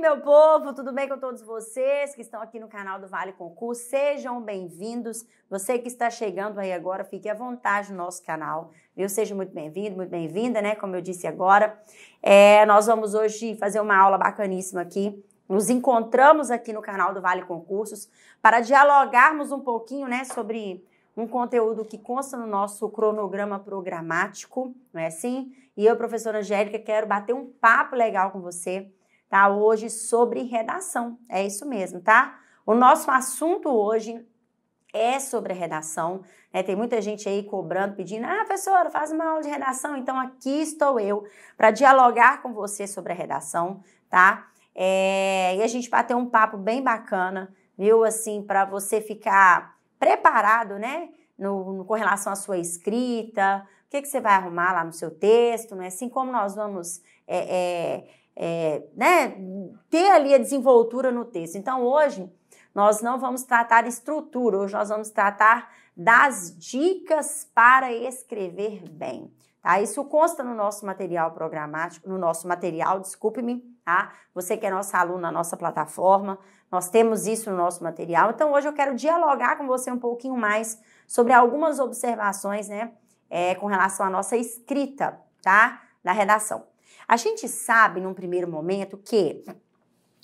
meu povo? Tudo bem com todos vocês que estão aqui no canal do Vale Concurso? Sejam bem-vindos. Você que está chegando aí agora, fique à vontade no nosso canal. Eu seja muito bem-vindo, muito bem-vinda, né? Como eu disse agora. É, nós vamos hoje fazer uma aula bacaníssima aqui. Nos encontramos aqui no canal do Vale Concursos para dialogarmos um pouquinho, né, sobre um conteúdo que consta no nosso cronograma programático, não é assim? E eu, professora Angélica, quero bater um papo legal com você tá? Hoje sobre redação. É isso mesmo, tá? O nosso assunto hoje é sobre redação. Né? Tem muita gente aí cobrando, pedindo, ah, professora, faz uma aula de redação. Então aqui estou eu para dialogar com você sobre a redação, tá? É, e a gente bater um papo bem bacana, viu? Assim, para você ficar preparado, né? No, no, com relação à sua escrita, o que, que você vai arrumar lá no seu texto, né? assim como nós vamos é, é, é, né, ter ali a desenvoltura no texto. Então, hoje, nós não vamos tratar estrutura, hoje nós vamos tratar das dicas para escrever bem. Tá? Isso consta no nosso material programático, no nosso material, desculpe-me, tá? Você que é nosso aluno na nossa plataforma, nós temos isso no nosso material. Então, hoje eu quero dialogar com você um pouquinho mais sobre algumas observações, né, é, com relação à nossa escrita, tá? Da redação. A gente sabe, num primeiro momento, que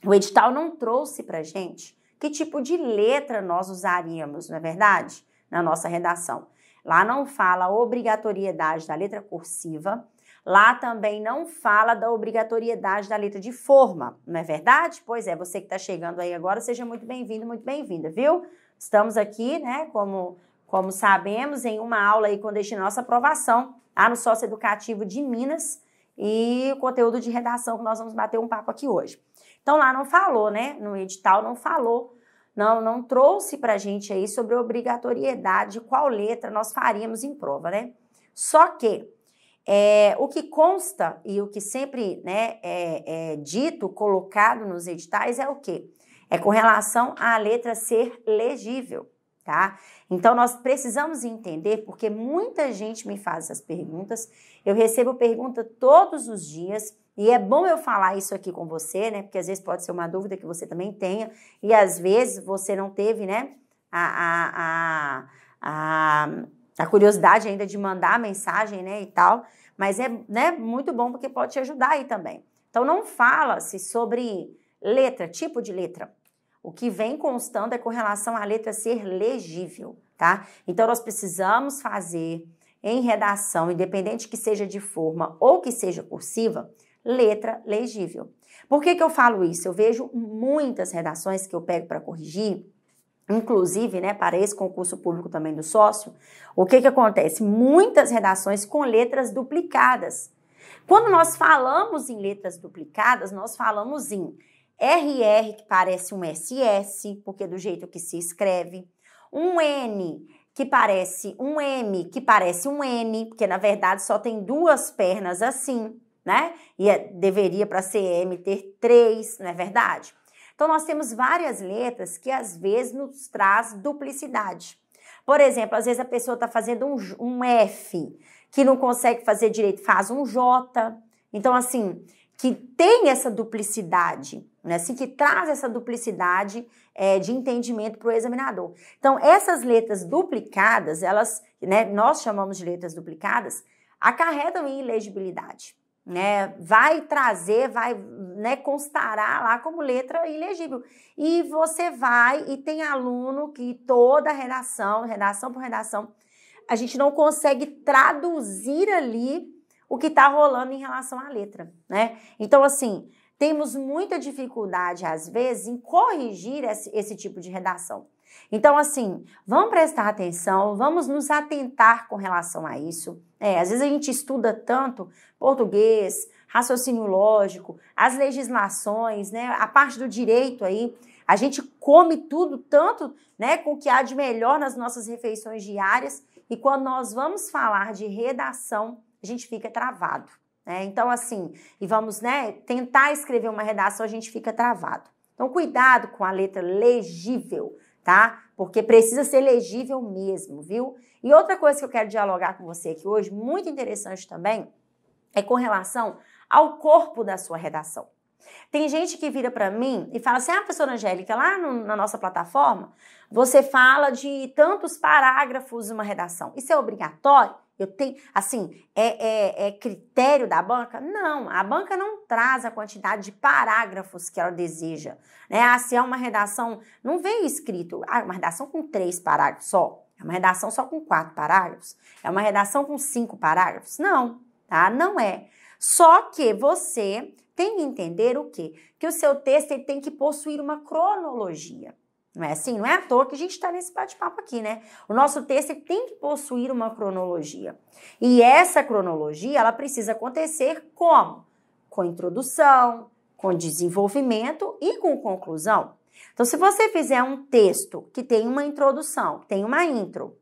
o edital não trouxe para gente que tipo de letra nós usaríamos, não é verdade? Na nossa redação. Lá não fala obrigatoriedade da letra cursiva, Lá também não fala da obrigatoriedade da letra de forma, não é verdade? Pois é, você que está chegando aí agora, seja muito bem-vindo, muito bem-vinda, viu? Estamos aqui, né, como, como sabemos, em uma aula aí com destino à nossa aprovação lá no Sócio Educativo de Minas, e o conteúdo de redação que nós vamos bater um papo aqui hoje. Então lá não falou, né? No edital não falou, não, não trouxe pra gente aí sobre obrigatoriedade de qual letra nós faríamos em prova, né? Só que é, o que consta e o que sempre né, é, é dito, colocado nos editais é o quê? É com relação à letra ser legível tá? Então nós precisamos entender porque muita gente me faz essas perguntas. Eu recebo pergunta todos os dias e é bom eu falar isso aqui com você, né? Porque às vezes pode ser uma dúvida que você também tenha e às vezes você não teve, né? A, a, a, a curiosidade ainda de mandar a mensagem, né? E tal. Mas é né, muito bom porque pode te ajudar aí também. Então não fala-se sobre letra, tipo de letra. O que vem constando é com relação à letra ser legível, tá? Então nós precisamos fazer em redação, independente que seja de forma ou que seja cursiva, letra legível. Por que, que eu falo isso? Eu vejo muitas redações que eu pego para corrigir, inclusive né, para esse concurso público também do sócio. O que, que acontece? Muitas redações com letras duplicadas. Quando nós falamos em letras duplicadas, nós falamos em RR, que parece um SS, porque é do jeito que se escreve. Um N, que parece um M, que parece um N, porque na verdade só tem duas pernas assim, né? E é, deveria para ser M ter três, não é verdade? Então nós temos várias letras que às vezes nos traz duplicidade. Por exemplo, às vezes a pessoa está fazendo um, um F, que não consegue fazer direito, faz um J. Então, assim, que tem essa duplicidade, né? Assim, que traz essa duplicidade é, de entendimento para o examinador. Então, essas letras duplicadas, elas, né, nós chamamos de letras duplicadas, acarretam em ilegibilidade. Né, vai trazer, vai né, constará lá como letra ilegível. E você vai, e tem aluno que toda redação, redação por redação, a gente não consegue traduzir ali o que está rolando em relação à letra, né? Então, assim, temos muita dificuldade, às vezes, em corrigir esse, esse tipo de redação. Então, assim, vamos prestar atenção, vamos nos atentar com relação a isso. É, às vezes a gente estuda tanto português, raciocínio lógico, as legislações, né, a parte do direito aí. A gente come tudo tanto né, com o que há de melhor nas nossas refeições diárias. E quando nós vamos falar de redação, a gente fica travado. Né? Então, assim, e vamos né, tentar escrever uma redação, a gente fica travado. Então, cuidado com a letra legível, tá? Porque precisa ser legível mesmo, viu? E outra coisa que eu quero dialogar com você aqui hoje, muito interessante também, é com relação ao corpo da sua redação. Tem gente que vira para mim e fala assim: ah, professora Angélica, lá no, na nossa plataforma, você fala de tantos parágrafos uma redação. Isso é obrigatório? Eu tenho, assim, é, é, é, critério da banca? Não, a banca não traz a quantidade de parágrafos que ela deseja. Né? Ah, se é uma redação, não vem escrito, ah, é uma redação com três parágrafos só, é uma redação só com quatro parágrafos, é uma redação com cinco parágrafos. Não, tá? Não é. Só que você tem que entender o quê? Que o seu texto ele tem que possuir uma cronologia. Não é assim? Não é à toa que a gente está nesse bate-papo aqui, né? O nosso texto tem que possuir uma cronologia. E essa cronologia, ela precisa acontecer como? Com introdução, com desenvolvimento e com conclusão. Então, se você fizer um texto que tem uma introdução, tem uma intro,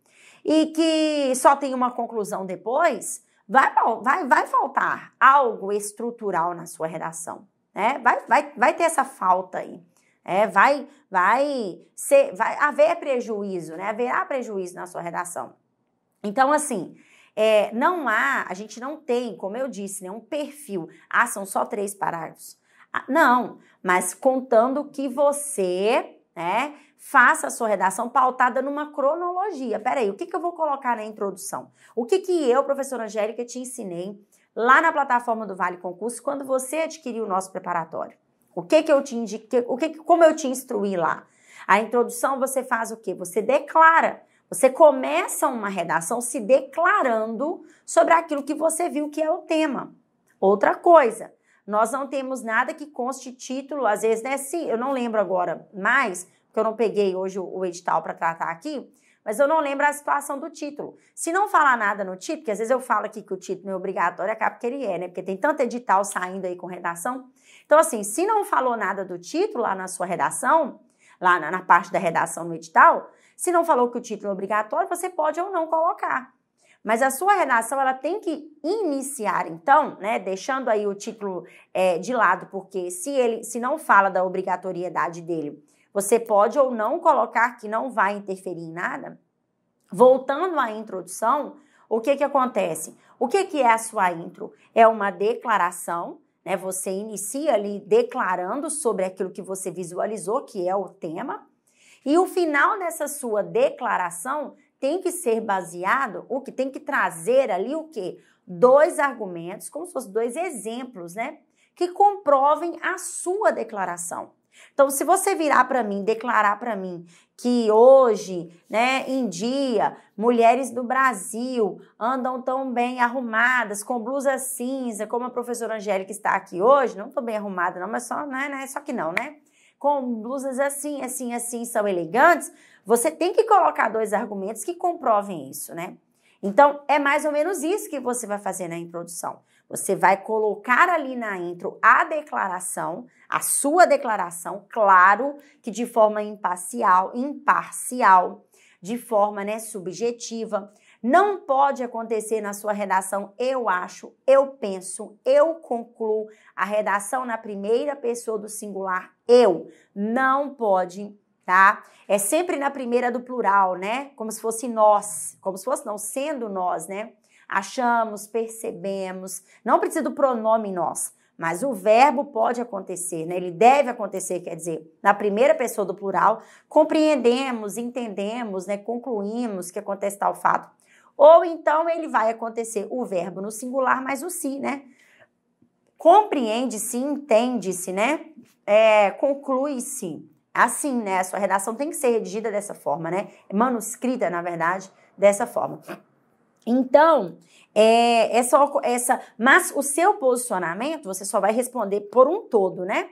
e que só tem uma conclusão depois, vai, vai, vai faltar algo estrutural na sua redação. Né? Vai, vai, vai ter essa falta aí. É, vai, vai, ser, vai haver prejuízo, né? Haverá prejuízo na sua redação. Então, assim, é, não há, a gente não tem, como eu disse, né, um perfil. Ah, são só três parágrafos. Ah, não, mas contando que você, né, faça a sua redação pautada numa cronologia. Peraí, o que, que eu vou colocar na introdução? O que, que eu, professora Angélica, te ensinei lá na plataforma do Vale Concurso quando você adquiriu o nosso preparatório? O que que eu te indiquei, o que, que como eu te instruí lá? A introdução você faz o quê? Você declara. Você começa uma redação se declarando sobre aquilo que você viu que é o tema. Outra coisa, nós não temos nada que conste título, às vezes, né? Se, eu não lembro agora mais, porque eu não peguei hoje o, o edital para tratar aqui, mas eu não lembro a situação do título. Se não falar nada no título, porque às vezes eu falo aqui que o título é obrigatório, acaba é que ele é, né? Porque tem tanto edital saindo aí com redação. Então, assim, se não falou nada do título lá na sua redação, lá na, na parte da redação no edital, se não falou que o título é obrigatório, você pode ou não colocar. Mas a sua redação ela tem que iniciar, então, né, deixando aí o título é, de lado, porque se ele se não fala da obrigatoriedade dele, você pode ou não colocar que não vai interferir em nada. Voltando à introdução, o que que acontece? O que que é a sua intro? É uma declaração né? Você inicia ali declarando sobre aquilo que você visualizou, que é o tema, e o final dessa sua declaração tem que ser baseado, o que tem que trazer ali o que? Dois argumentos, como se fossem dois exemplos, né? Que comprovem a sua declaração. Então, se você virar para mim, declarar para mim que hoje, né, em dia, mulheres do Brasil andam tão bem arrumadas, com blusa cinza, como a professora Angélica está aqui hoje, não estou bem arrumada não, mas só, né, né, só que não, né? Com blusas assim, assim, assim, são elegantes, você tem que colocar dois argumentos que comprovem isso, né? Então, é mais ou menos isso que você vai fazer na introdução. Você vai colocar ali na intro a declaração, a sua declaração, claro que de forma imparcial, imparcial, de forma né, subjetiva. Não pode acontecer na sua redação eu acho, eu penso, eu concluo. A redação na primeira pessoa do singular, eu, não pode tá? É sempre na primeira do plural, né? Como se fosse nós, como se fosse não sendo nós, né? achamos, percebemos. Não precisa do pronome nós, mas o verbo pode acontecer, né? ele deve acontecer, quer dizer, na primeira pessoa do plural, compreendemos, entendemos, né? concluímos que acontece tal fato. Ou então ele vai acontecer o verbo no singular mais o si, né? Compreende-se, entende-se, né? É, conclui-se. Assim, né? A sua redação tem que ser redigida dessa forma, né? Manuscrita, na verdade, dessa forma. Então, é, é essa, mas o seu posicionamento você só vai responder por um todo, né?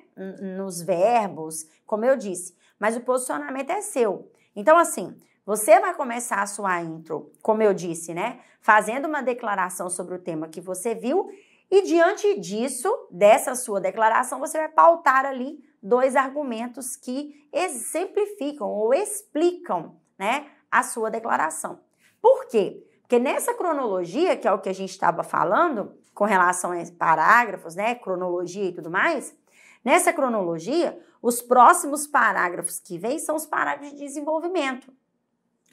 Nos verbos, como eu disse. Mas o posicionamento é seu. Então, assim, você vai começar a sua intro, como eu disse, né? Fazendo uma declaração sobre o tema que você viu. E diante disso, dessa sua declaração, você vai pautar ali dois argumentos que exemplificam ou explicam, né, a sua declaração. Por quê? Porque nessa cronologia, que é o que a gente estava falando, com relação a parágrafos, né, cronologia e tudo mais, nessa cronologia, os próximos parágrafos que vêm são os parágrafos de desenvolvimento.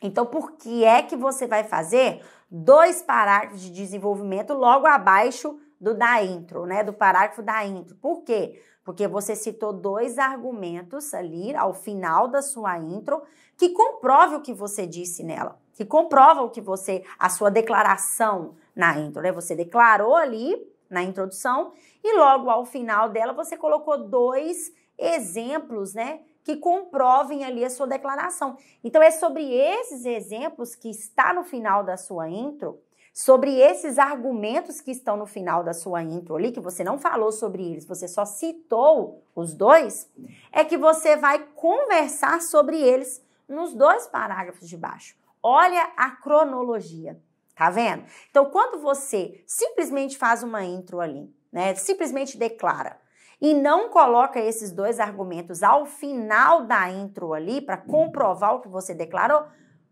Então, por que é que você vai fazer dois parágrafos de desenvolvimento logo abaixo do da intro, né, do parágrafo da intro? Por quê? Porque você citou dois argumentos ali ao final da sua intro que comprove o que você disse nela que comprovam que você, a sua declaração na intro, né? Você declarou ali na introdução e logo ao final dela você colocou dois exemplos, né? Que comprovem ali a sua declaração. Então é sobre esses exemplos que está no final da sua intro sobre esses argumentos que estão no final da sua intro ali, que você não falou sobre eles, você só citou os dois, é que você vai conversar sobre eles nos dois parágrafos de baixo. Olha a cronologia, tá vendo? Então, quando você simplesmente faz uma intro ali, né? Simplesmente declara e não coloca esses dois argumentos ao final da intro ali para comprovar o que você declarou,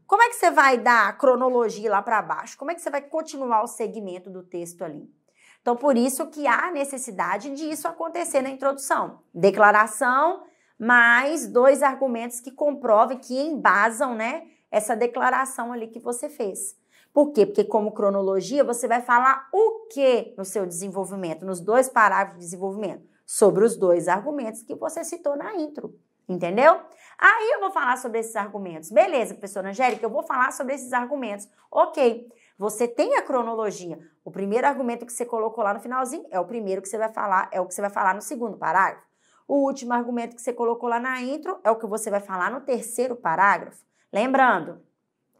como é que você vai dar a cronologia lá para baixo? Como é que você vai continuar o segmento do texto ali? Então, por isso que há necessidade disso acontecer na introdução. Declaração mais dois argumentos que comprovem, que embasam, né, essa declaração ali que você fez. Por quê? Porque, como cronologia, você vai falar o que no seu desenvolvimento, nos dois parágrafos de desenvolvimento, sobre os dois argumentos que você citou na intro. Entendeu? Aí eu vou falar sobre esses argumentos. Beleza, professora Angélica, eu vou falar sobre esses argumentos. Ok, você tem a cronologia. O primeiro argumento que você colocou lá no finalzinho é o primeiro que você vai falar, é o que você vai falar no segundo parágrafo. O último argumento que você colocou lá na intro é o que você vai falar no terceiro parágrafo. Lembrando,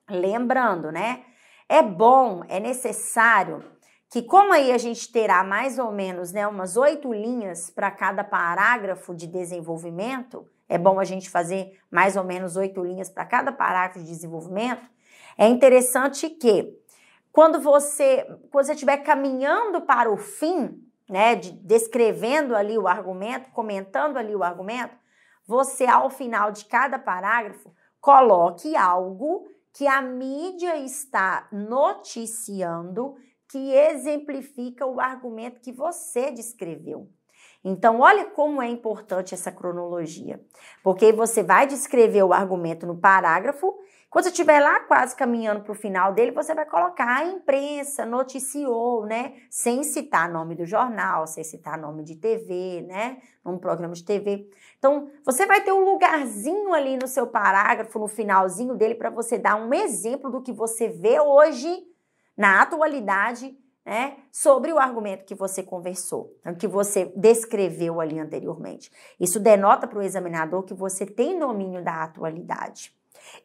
lembrando, né? É bom, é necessário que, como aí a gente terá mais ou menos né, umas oito linhas para cada parágrafo de desenvolvimento, é bom a gente fazer mais ou menos oito linhas para cada parágrafo de desenvolvimento. É interessante que quando você quando você estiver caminhando para o fim, né, de, descrevendo ali o argumento, comentando ali o argumento, você ao final de cada parágrafo Coloque algo que a mídia está noticiando que exemplifica o argumento que você descreveu. Então, olha como é importante essa cronologia, porque você vai descrever o argumento no parágrafo quando você estiver lá quase caminhando para o final dele, você vai colocar a imprensa, noticiou, né? Sem citar nome do jornal, sem citar nome de TV, né? Num programa de TV. Então, você vai ter um lugarzinho ali no seu parágrafo, no finalzinho dele, para você dar um exemplo do que você vê hoje, na atualidade, né, sobre o argumento que você conversou, que você descreveu ali anteriormente. Isso denota para o examinador que você tem domínio da atualidade.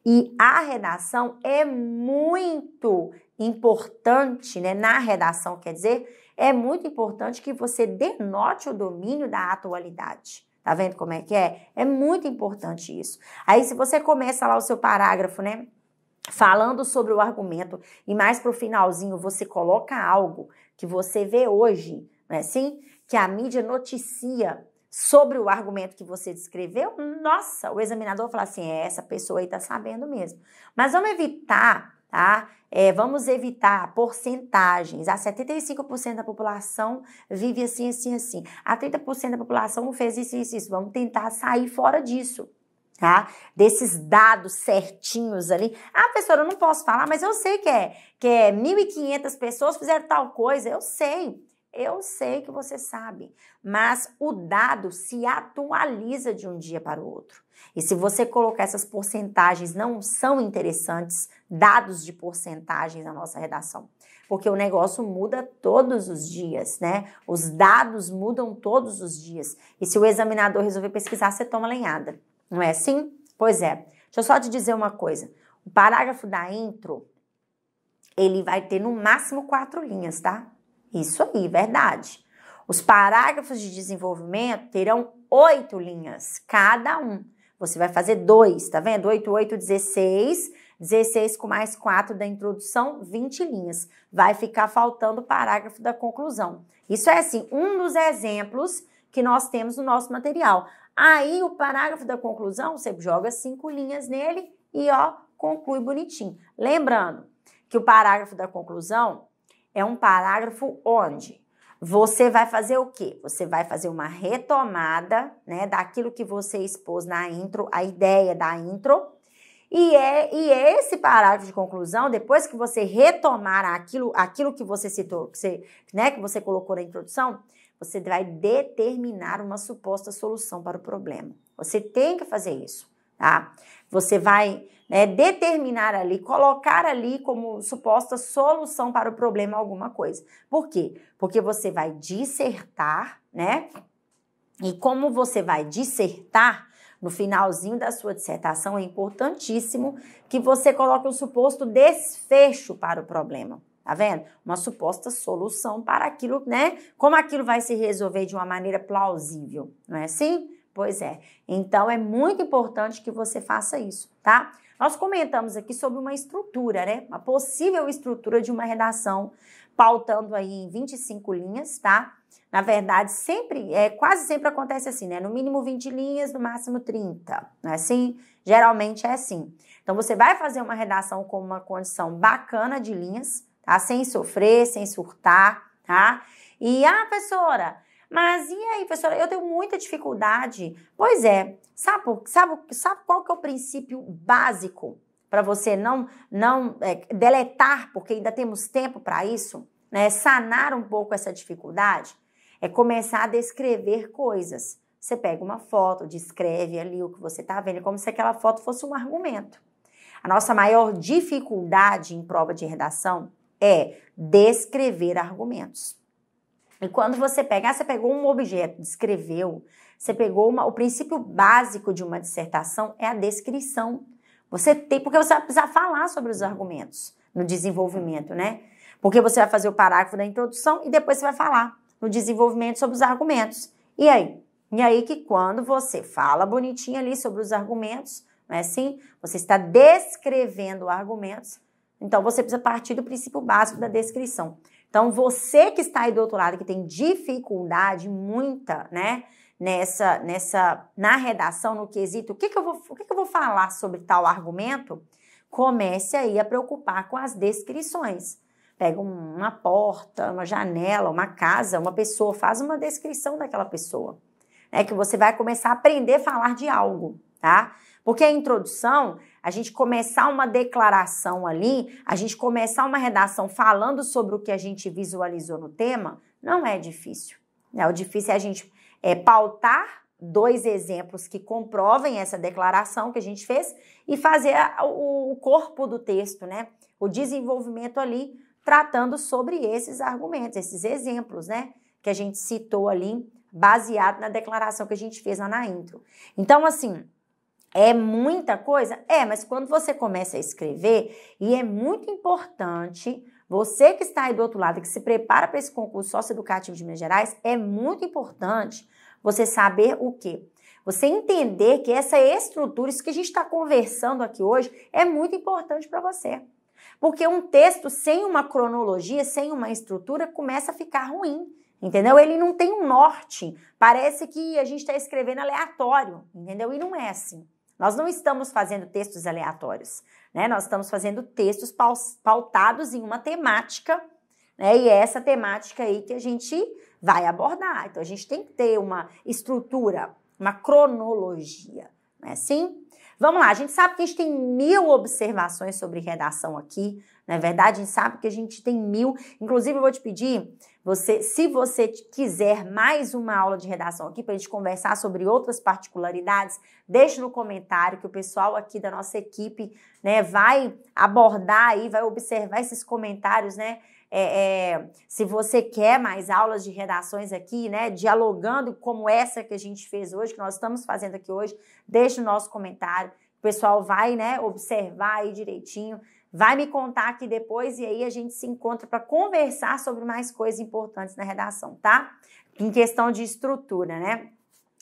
E a redação é muito importante, né? Na redação, quer dizer, é muito importante que você denote o domínio da atualidade. Tá vendo como é que é? É muito importante isso. Aí, se você começa lá o seu parágrafo, né? Falando sobre o argumento e mais pro finalzinho você coloca algo que você vê hoje, não é assim? Que a mídia noticia sobre o argumento que você descreveu, nossa, o examinador vai falar assim: é, essa pessoa aí tá sabendo mesmo. Mas vamos evitar, tá? É, vamos evitar porcentagens. A 75% da população vive assim, assim, assim. A 30% da população fez isso, isso, isso. Vamos tentar sair fora disso. Tá? Desses dados certinhos ali. Ah, professora, eu não posso falar, mas eu sei que é, que é 1.500 pessoas fizeram tal coisa. Eu sei. Eu sei que você sabe, mas o dado se atualiza de um dia para o outro. E se você colocar essas porcentagens, não são interessantes dados de porcentagens na nossa redação, porque o negócio muda todos os dias, né? Os dados mudam todos os dias. E se o examinador resolver pesquisar, você toma lenhada, não é assim? Pois é. Deixa eu só te dizer uma coisa. O parágrafo da intro, ele vai ter no máximo quatro linhas, tá? Isso aí, verdade. Os parágrafos de desenvolvimento terão oito linhas, cada um. Você vai fazer dois, tá vendo? 8, 8, 16. 16 com mais 4 da introdução, 20 linhas. Vai ficar faltando o parágrafo da conclusão. Isso é assim, um dos exemplos que nós temos no nosso material. Aí o parágrafo da conclusão, você joga cinco linhas nele e ó, conclui bonitinho. Lembrando que o parágrafo da conclusão é um parágrafo onde você vai fazer o quê? Você vai fazer uma retomada, né, daquilo que você expôs na intro, a ideia da intro. E é e é esse parágrafo de conclusão, depois que você retomar aquilo, aquilo que você citou, que você, né, que você colocou na introdução, você vai determinar uma suposta solução para o problema. Você tem que fazer isso, tá? Você vai né, determinar ali, colocar ali como suposta solução para o problema alguma coisa. Por quê? Porque você vai dissertar, né? E como você vai dissertar, no finalzinho da sua dissertação é importantíssimo que você coloque um suposto desfecho para o problema. Tá vendo? Uma suposta solução para aquilo, né? Como aquilo vai se resolver de uma maneira plausível, não é assim? Pois é. Então é muito importante que você faça isso, tá? Nós comentamos aqui sobre uma estrutura, né? Uma possível estrutura de uma redação, pautando aí em 25 linhas, tá? Na verdade, sempre, é, quase sempre acontece assim, né? No mínimo 20 linhas, no máximo 30. Não é assim? Geralmente é assim. Então você vai fazer uma redação com uma condição bacana de linhas, tá? Sem sofrer, sem surtar, tá? E a ah, professora, mas e aí, professora, eu tenho muita dificuldade. Pois é, sabe, sabe, sabe qual que é o princípio básico para você não, não é, deletar, porque ainda temos tempo para isso? Né? Sanar um pouco essa dificuldade é começar a descrever coisas. Você pega uma foto, descreve ali o que você está vendo, como se aquela foto fosse um argumento. A nossa maior dificuldade em prova de redação é descrever argumentos. E quando você pegar, ah, você pegou um objeto, descreveu, você pegou uma, o princípio básico de uma dissertação é a descrição. Você tem, porque você vai precisar falar sobre os argumentos no desenvolvimento, né? Porque você vai fazer o parágrafo da introdução e depois você vai falar no desenvolvimento sobre os argumentos. E aí? E aí que quando você fala bonitinho ali sobre os argumentos, não é assim? Você está descrevendo argumentos, então você precisa partir do princípio básico da descrição. Então, você que está aí do outro lado, que tem dificuldade muita, né? Nessa, nessa, na redação, no quesito, o que, que, eu, vou, o que, que eu vou falar sobre tal argumento? Comece aí a preocupar com as descrições. Pega uma porta, uma janela, uma casa, uma pessoa, faz uma descrição daquela pessoa. Né, que você vai começar a aprender a falar de algo, tá? Porque a introdução a gente começar uma declaração ali, a gente começar uma redação falando sobre o que a gente visualizou no tema, não é difícil. Né? O difícil é a gente é, pautar dois exemplos que comprovem essa declaração que a gente fez e fazer a, o, o corpo do texto, né? O desenvolvimento ali tratando sobre esses argumentos, esses exemplos, né? Que a gente citou ali, baseado na declaração que a gente fez lá na intro. Então, assim, é muita coisa? É, mas quando você começa a escrever, e é muito importante, você que está aí do outro lado, que se prepara para esse concurso socioeducativo de Minas Gerais, é muito importante você saber o quê? Você entender que essa estrutura, isso que a gente está conversando aqui hoje, é muito importante para você. Porque um texto sem uma cronologia, sem uma estrutura, começa a ficar ruim. Entendeu? Ele não tem um norte. Parece que a gente está escrevendo aleatório, entendeu? E não é assim. Nós não estamos fazendo textos aleatórios, né? Nós estamos fazendo textos pautados em uma temática, né? E é essa temática aí que a gente vai abordar. Então a gente tem que ter uma estrutura, uma cronologia, não é assim? Vamos lá, a gente sabe que a gente tem mil observações sobre redação aqui, na é verdade, a gente sabe que a gente tem mil. Inclusive, eu vou te pedir, você, se você quiser mais uma aula de redação aqui para a gente conversar sobre outras particularidades, deixe no comentário que o pessoal aqui da nossa equipe, né, vai abordar aí, vai observar esses comentários, né? É, é, se você quer mais aulas de redações aqui, né, dialogando como essa que a gente fez hoje, que nós estamos fazendo aqui hoje, deixe o nosso comentário. O pessoal vai, né, observar aí direitinho. Vai me contar aqui depois e aí a gente se encontra para conversar sobre mais coisas importantes na redação, tá? Em questão de estrutura, né?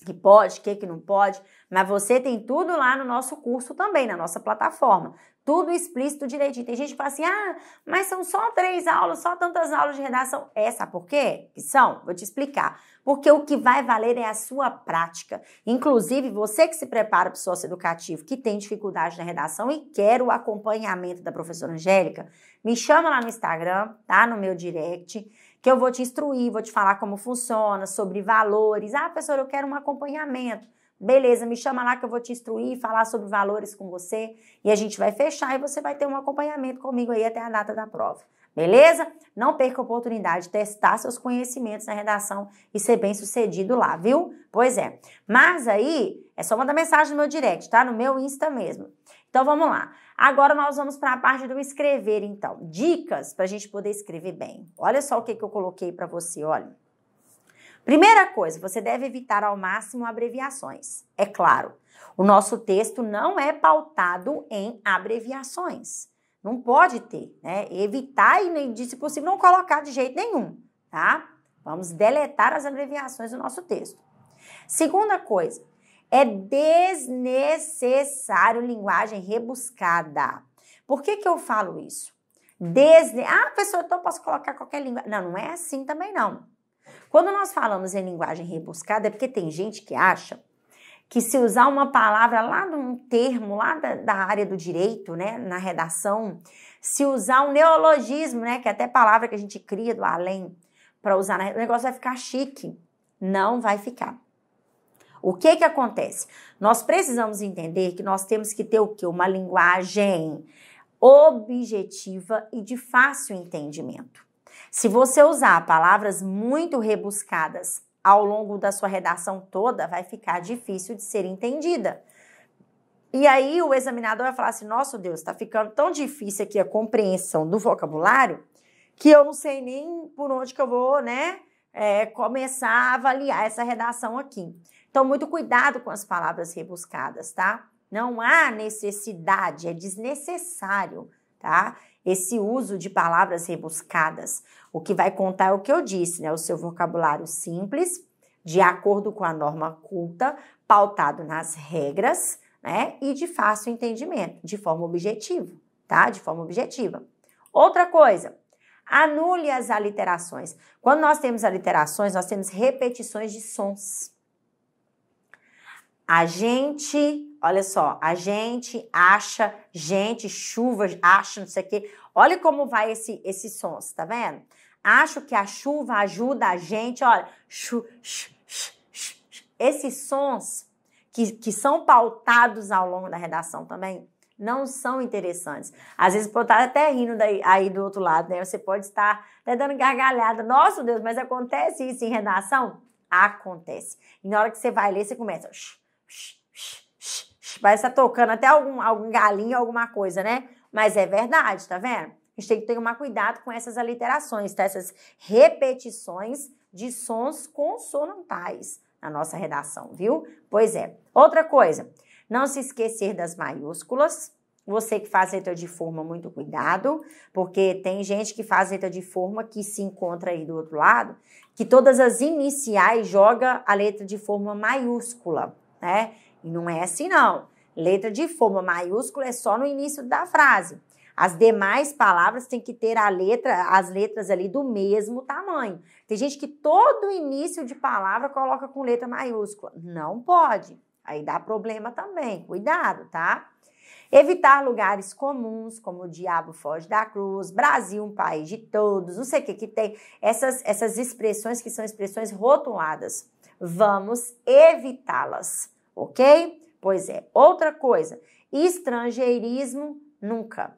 Que pode, que que não pode, mas você tem tudo lá no nosso curso também, na nossa plataforma. Tudo explícito direitinho. Tem gente que fala assim: ah, mas são só três aulas, só tantas aulas de redação. essa? É, por quê? Que são? Vou te explicar. Porque o que vai valer é a sua prática. Inclusive, você que se prepara para o socioeducativo, que tem dificuldade na redação e quer o acompanhamento da professora Angélica, me chama lá no Instagram, tá? No meu direct, que eu vou te instruir, vou te falar como funciona, sobre valores. Ah, professora, eu quero um acompanhamento. Beleza, me chama lá que eu vou te instruir, falar sobre valores com você e a gente vai fechar e você vai ter um acompanhamento comigo aí até a data da prova. Beleza? Não perca a oportunidade de testar seus conhecimentos na redação e ser bem sucedido lá, viu? Pois é. Mas aí, é só mandar mensagem no meu direct, tá? No meu Insta mesmo. Então vamos lá. Agora nós vamos para a parte do escrever, então. Dicas para a gente poder escrever bem. Olha só o que, que eu coloquei para você, olha. Primeira coisa, você deve evitar ao máximo abreviações. É claro, o nosso texto não é pautado em abreviações. Não pode ter, né? Evitar e, se possível, não colocar de jeito nenhum, tá? Vamos deletar as abreviações do nosso texto. Segunda coisa, é desnecessário linguagem rebuscada. Por que, que eu falo isso? Desne... Ah, pessoa, então posso colocar qualquer língua. Não, não é assim também não. Quando nós falamos em linguagem rebuscada, é porque tem gente que acha que se usar uma palavra lá de um termo, lá da, da, área do direito, né, na redação, se usar um neologismo, né, que é até palavra que a gente cria do além, para usar, na, o negócio vai ficar chique. Não vai ficar. O que que acontece? Nós precisamos entender que nós temos que ter o que? Uma linguagem objetiva e de fácil entendimento. Se você usar palavras muito rebuscadas ao longo da sua redação toda, vai ficar difícil de ser entendida. E aí o examinador vai falar assim: nosso Deus, está ficando tão difícil aqui a compreensão do vocabulário que eu não sei nem por onde que eu vou, né? É, começar a avaliar essa redação aqui. Então, muito cuidado com as palavras rebuscadas, tá? Não há necessidade, é desnecessário, tá? esse uso de palavras rebuscadas. O que vai contar é o que eu disse, né? O seu vocabulário simples, de acordo com a norma culta, pautado nas regras, né? E de fácil entendimento, de forma objetiva, tá? De forma objetiva. Outra coisa, anule as aliterações. Quando nós temos aliterações, nós temos repetições de sons. A gente, olha só, a gente acha gente, chuva acha não sei o quê. Olha como vai esse, esse sons, tá vendo? Acho que a chuva ajuda a gente, olha, chu, esses sons que, que são pautados ao longo da redação também não são interessantes. Às vezes pode estar até rindo daí, aí do outro lado, né? Você pode estar até dando gargalhada. Nossa, Deus, mas acontece isso em redação? Acontece. E na hora que você vai ler, você começa. Vai estar tocando até algum, algum galinho, alguma coisa, né? Mas é verdade, tá vendo? A gente tem que tomar cuidado com essas aliterações, tá? Essas repetições de sons consonantais na nossa redação, viu? Pois é. Outra coisa, não se esquecer das maiúsculas. Você que faz letra de forma, muito cuidado, porque tem gente que faz letra de forma que se encontra aí do outro lado, que todas as iniciais joga a letra de forma maiúscula né? E não é assim, não. Letra de forma maiúscula é só no início da frase. As demais palavras têm que ter a letra, as letras ali do mesmo tamanho. Tem gente que todo início de palavra coloca com letra maiúscula. Não pode. Aí dá problema também. Cuidado, tá? Evitar lugares comuns, como o diabo foge da cruz, Brasil, um país de todos, não sei o que que tem. Essas, essas expressões que são expressões rotuladas vamos evitá-las, ok? Pois é, outra coisa, estrangeirismo nunca.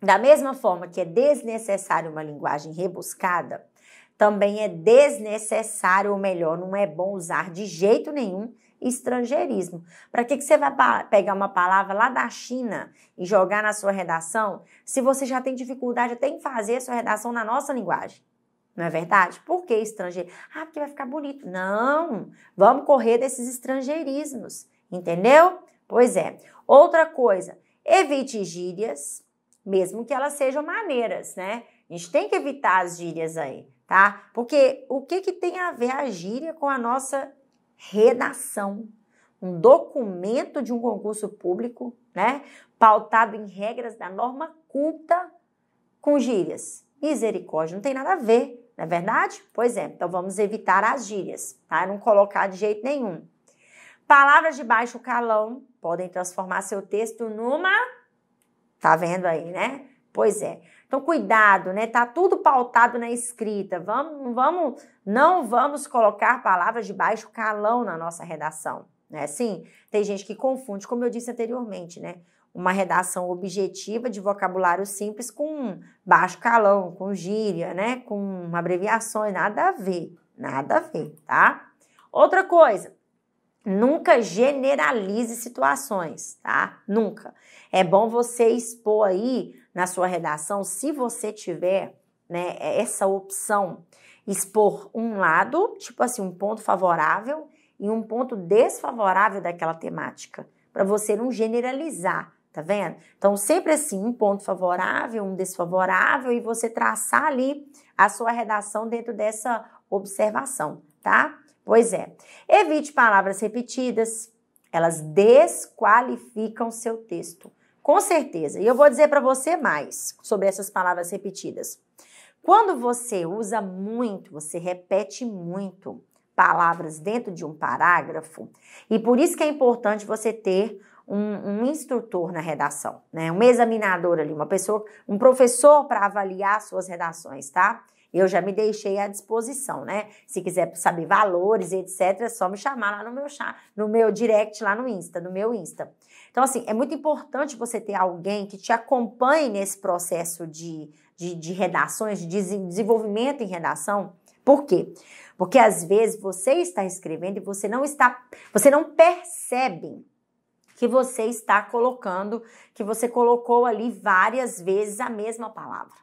Da mesma forma que é desnecessário uma linguagem rebuscada, também é desnecessário, ou melhor, não é bom usar de jeito nenhum estrangeirismo. Para que, que você vai pegar uma palavra lá da China e jogar na sua redação se você já tem dificuldade até em fazer a sua redação na nossa linguagem? Não é verdade? Por que estrangeiro? Ah, porque vai ficar bonito. Não, vamos correr desses estrangeirismos, entendeu? Pois é. Outra coisa, evite gírias, mesmo que elas sejam maneiras, né? A gente tem que evitar as gírias aí, tá? Porque o que, que tem a ver a gíria com a nossa redação? Um documento de um concurso público, né? Pautado em regras da norma culta com gírias. Misericórdia, não tem nada a ver não é verdade? Pois é, então vamos evitar as gírias, tá? Não colocar de jeito nenhum. Palavras de baixo calão podem transformar seu texto numa. Tá vendo aí, né? Pois é. Então, cuidado, né? Tá tudo pautado na escrita. Vamos, vamos, não vamos colocar palavras de baixo calão na nossa redação, né? Sim, tem gente que confunde, como eu disse anteriormente, né? uma redação objetiva de vocabulário simples com baixo calão, com gíria, né? Com abreviações, nada a ver, nada a ver, tá? Outra coisa, nunca generalize situações, tá? Nunca. É bom você expor aí na sua redação, se você tiver, né, essa opção, expor um lado, tipo assim, um ponto favorável e um ponto desfavorável daquela temática, para você não generalizar Tá vendo? Então, sempre assim, um ponto favorável, um desfavorável, e você traçar ali a sua redação dentro dessa observação, tá? Pois é. Evite palavras repetidas, elas desqualificam seu texto. Com certeza. E eu vou dizer para você mais sobre essas palavras repetidas. Quando você usa muito, você repete muito palavras dentro de um parágrafo, e por isso que é importante você ter um, um instrutor na redação, né? Um examinador ali, uma pessoa, um professor para avaliar suas redações, tá? Eu já me deixei à disposição, né? Se quiser saber valores, etc, é só me chamar lá no meu chat, no meu direct lá no Insta, no meu Insta. Então assim, é muito importante você ter alguém que te acompanhe nesse processo de de, de redações, de desenvolvimento em redação. Por quê? Porque às vezes você está escrevendo e você não está, você não percebe que você está colocando, que você colocou ali várias vezes a mesma palavra.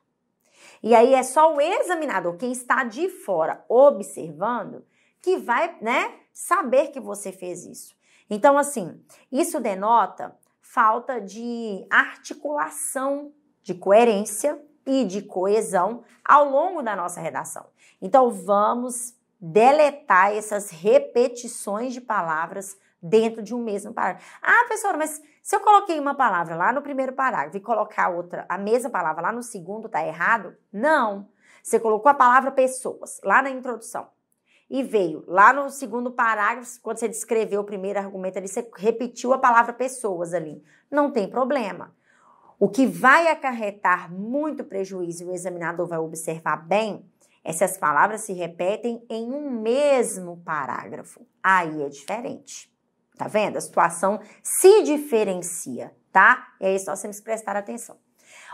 E aí é só o examinador, quem está de fora observando, que vai, né, saber que você fez isso. Então, assim, isso denota falta de articulação, de coerência e de coesão ao longo da nossa redação. Então, vamos deletar essas repetições de palavras dentro de um mesmo parágrafo. Ah, professora, mas se eu coloquei uma palavra lá no primeiro parágrafo e colocar outra, a mesma palavra lá no segundo, tá errado? Não. Você colocou a palavra pessoas lá na introdução e veio lá no segundo parágrafo, quando você descreveu o primeiro argumento ali, você repetiu a palavra pessoas ali. Não tem problema. O que vai acarretar muito prejuízo, e o examinador vai observar bem, é se as palavras se repetem em um mesmo parágrafo. Aí é diferente. Tá vendo? A situação se diferencia, tá? E aí só temos que prestar atenção.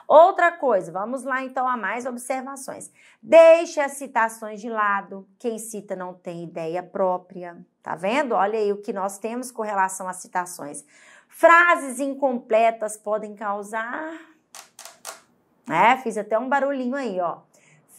Outra coisa, vamos lá então a mais observações. Deixe as citações de lado. Quem cita não tem ideia própria. Tá vendo? Olha aí o que nós temos com relação às citações. Frases incompletas podem causar. É, fiz até um barulhinho aí, ó.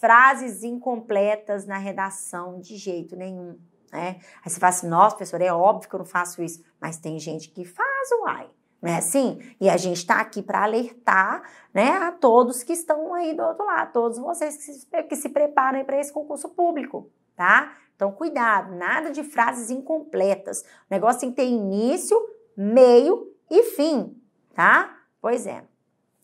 Frases incompletas na redação de jeito nenhum né? Aí você fala assim, nossa, professora, é óbvio que eu não faço isso. Mas tem gente que faz, uai. Não é assim? E a gente está aqui para alertar né, a todos que estão aí do outro lado, todos vocês que se, que se preparam para esse concurso público, tá? Então, cuidado, nada de frases incompletas. O negócio tem que ter início, meio e fim, tá? Pois é.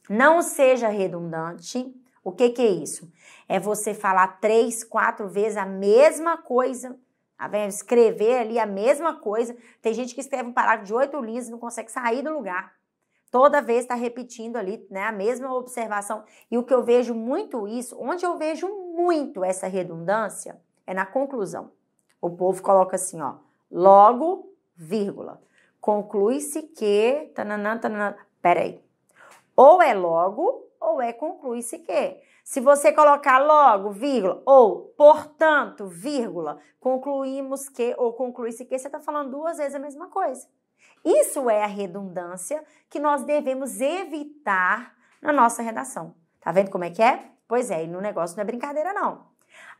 Não seja redundante. O que, que é isso? É você falar três, quatro vezes a mesma coisa Tá vendo? Escrever ali a mesma coisa. Tem gente que escreve um parágrafo de oito linhas e não consegue sair do lugar. Toda vez está repetindo ali né, a mesma observação. E o que eu vejo muito isso, onde eu vejo muito essa redundância, é na conclusão. O povo coloca assim, ó, logo, vírgula. Conclui-se que. Tananã, tananã, peraí. Ou é logo, ou é conclui-se que. Se você colocar logo, vírgula, ou portanto, vírgula, concluímos que, ou conclui-se que, você está falando duas vezes a mesma coisa. Isso é a redundância que nós devemos evitar na nossa redação. Tá vendo como é que é? Pois é, e no negócio não é brincadeira, não.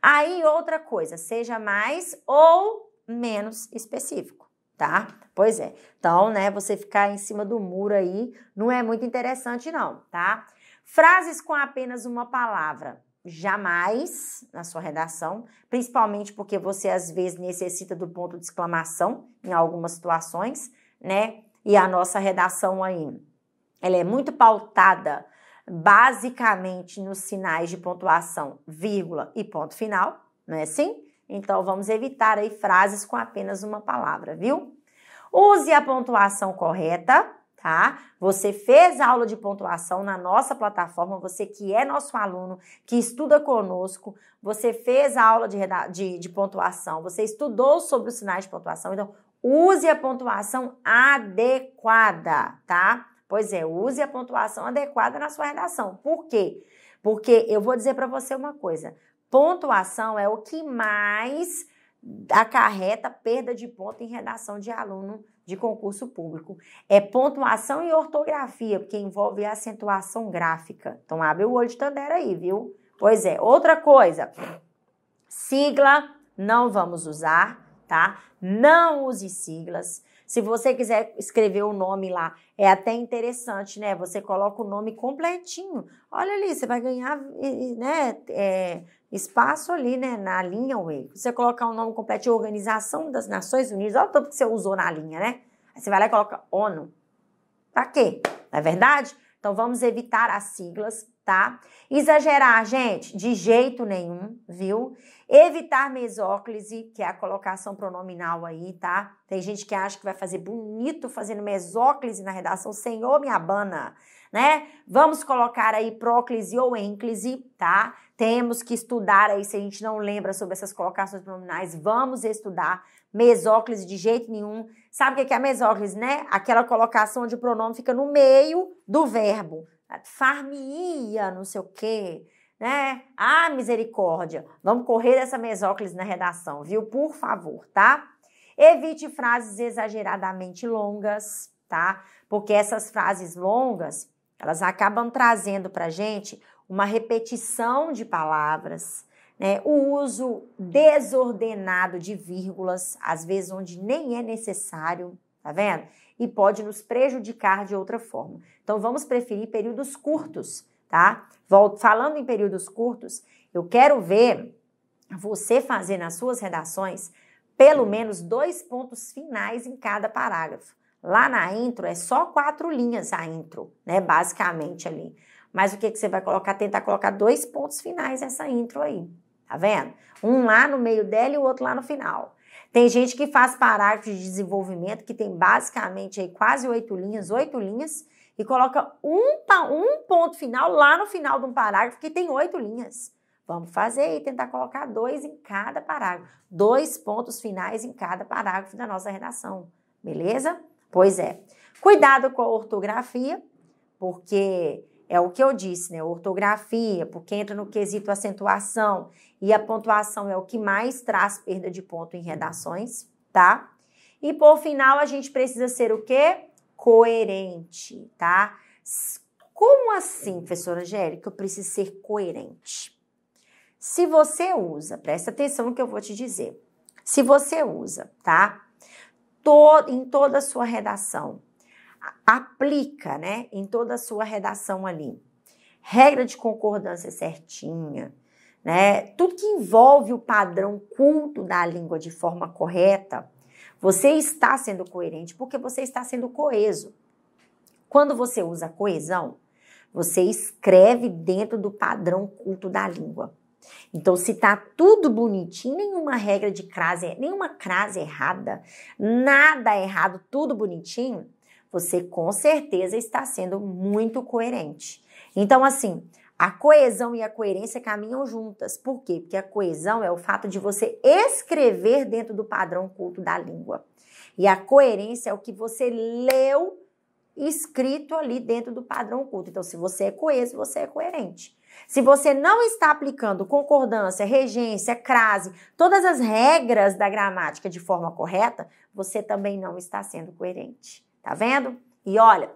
Aí outra coisa, seja mais ou menos específico, tá? Pois é. Então, né, você ficar em cima do muro aí não é muito interessante, não, tá? Frases com apenas uma palavra. Jamais na sua redação, principalmente porque você às vezes necessita do ponto de exclamação em algumas situações, né? E a nossa redação aí, ela é muito pautada basicamente nos sinais de pontuação, vírgula e ponto final, não é assim? Então vamos evitar aí frases com apenas uma palavra, viu? Use a pontuação correta tá? Você fez a aula de pontuação na nossa plataforma, você que é nosso aluno, que estuda conosco, você fez a aula de, de, de pontuação, você estudou sobre os sinais de pontuação, então use a pontuação adequada, tá? Pois é, use a pontuação adequada na sua redação. Por quê? Porque eu vou dizer para você uma coisa: pontuação é o que mais acarreta perda de ponto em redação de aluno de concurso público. É pontuação e ortografia, porque envolve acentuação gráfica. Então abre o olho de Tandera aí, viu? Pois é, outra coisa. Sigla não vamos usar, tá? Não use siglas. Se você quiser escrever o nome lá, é até interessante, né? Você coloca o nome completinho. Olha ali, você vai ganhar, né? É, espaço ali, né, na linha Wake. Você colocar o um nome completo de Organização das Nações Unidas, olha o tanto que você usou na linha, né? Aí você vai lá e coloca ONU. Pra quê? Não é verdade? Então vamos evitar as siglas tá? Exagerar, gente, de jeito nenhum, viu? Evitar mesóclise, que é a colocação pronominal aí, tá? Tem gente que acha que vai fazer bonito fazendo mesóclise na redação, senhor me abana, né? Vamos colocar aí próclise ou ênclise, tá? Temos que estudar aí, se a gente não lembra sobre essas colocações pronominais, vamos estudar mesóclise de jeito nenhum. Sabe o que é a mesóclise, né? Aquela colocação onde o pronome fica no meio do verbo farmia, não sei o quê, né? Ah, misericórdia, vamos correr dessa mesóclise na redação, viu? Por favor, tá? Evite frases exageradamente longas, tá? Porque essas frases longas, elas acabam trazendo pra gente uma repetição de palavras, né? O uso desordenado de vírgulas, às vezes onde nem é necessário, tá vendo? e pode nos prejudicar de outra forma. Então vamos preferir períodos curtos, tá? Falando em períodos curtos, eu quero ver você fazer nas suas redações pelo menos dois pontos finais em cada parágrafo. Lá na intro é só quatro linhas a intro, né? Basicamente ali. Mas o que, que você vai colocar? Tentar colocar dois pontos finais nessa intro aí. Tá vendo? Um lá no meio dela e o outro lá no final. Tem gente que faz parágrafos de desenvolvimento que tem basicamente aí quase oito linhas, oito linhas, e coloca um, um ponto final lá no final de um parágrafo que tem oito linhas. Vamos fazer e tentar colocar dois em cada parágrafo, dois pontos finais em cada parágrafo da nossa redação, beleza? Pois é. Cuidado com a ortografia, porque é o que eu disse, né? Ortografia, porque entra no quesito acentuação e a pontuação é o que mais traz perda de ponto em redações, tá? E por final, a gente precisa ser o quê? Coerente, tá? Como assim, professora Angélica, eu preciso ser coerente? Se você usa, presta atenção no que eu vou te dizer. Se você usa, tá? Todo, em toda a sua redação, aplica, né, em toda a sua redação ali. Regra de concordância certinha, né? Tudo que envolve o padrão culto da língua de forma correta, você está sendo coerente porque você está sendo coeso. Quando você usa coesão, você escreve dentro do padrão culto da língua. Então, se tá tudo bonitinho, nenhuma regra de crase, nenhuma crase errada, nada errado, tudo bonitinho, você com certeza está sendo muito coerente. Então, assim, a coesão e a coerência caminham juntas. Por quê? Porque a coesão é o fato de você escrever dentro do padrão culto da língua. E a coerência é o que você leu escrito ali dentro do padrão culto. Então, se você é coeso, você é coerente. Se você não está aplicando concordância, regência, crase, todas as regras da gramática de forma correta, você também não está sendo coerente. Tá vendo? E olha,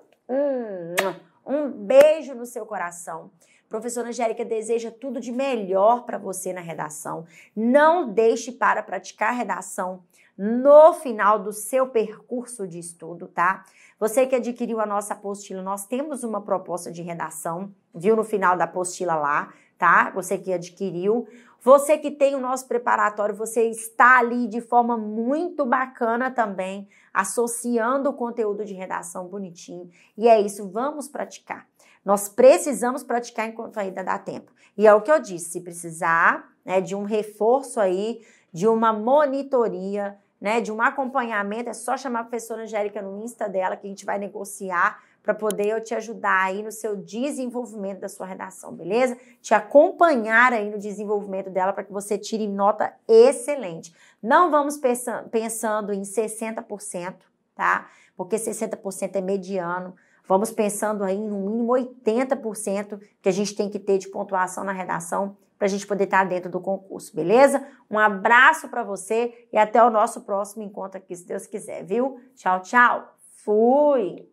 um beijo no seu coração. Professora Angélica deseja tudo de melhor para você na redação. Não deixe para praticar redação no final do seu percurso de estudo, tá? Você que adquiriu a nossa apostila, nós temos uma proposta de redação, viu no final da apostila lá, tá? Você que adquiriu. Você que tem o nosso preparatório, você está ali de forma muito bacana também, associando o conteúdo de redação bonitinho. E é isso, vamos praticar. Nós precisamos praticar enquanto ainda dá tempo. E é o que eu disse, se precisar né, de um reforço aí, de uma monitoria, né, de um acompanhamento, é só chamar a professora Angélica no Insta dela que a gente vai negociar para poder eu te ajudar aí no seu desenvolvimento da sua redação, beleza? Te acompanhar aí no desenvolvimento dela para que você tire nota excelente. Não vamos pensando em 60%, tá? Porque 60% é mediano. Vamos pensando aí no mínimo 80% que a gente tem que ter de pontuação na redação para a gente poder estar tá dentro do concurso, beleza? Um abraço para você e até o nosso próximo encontro aqui, se Deus quiser, viu? Tchau, tchau. Fui!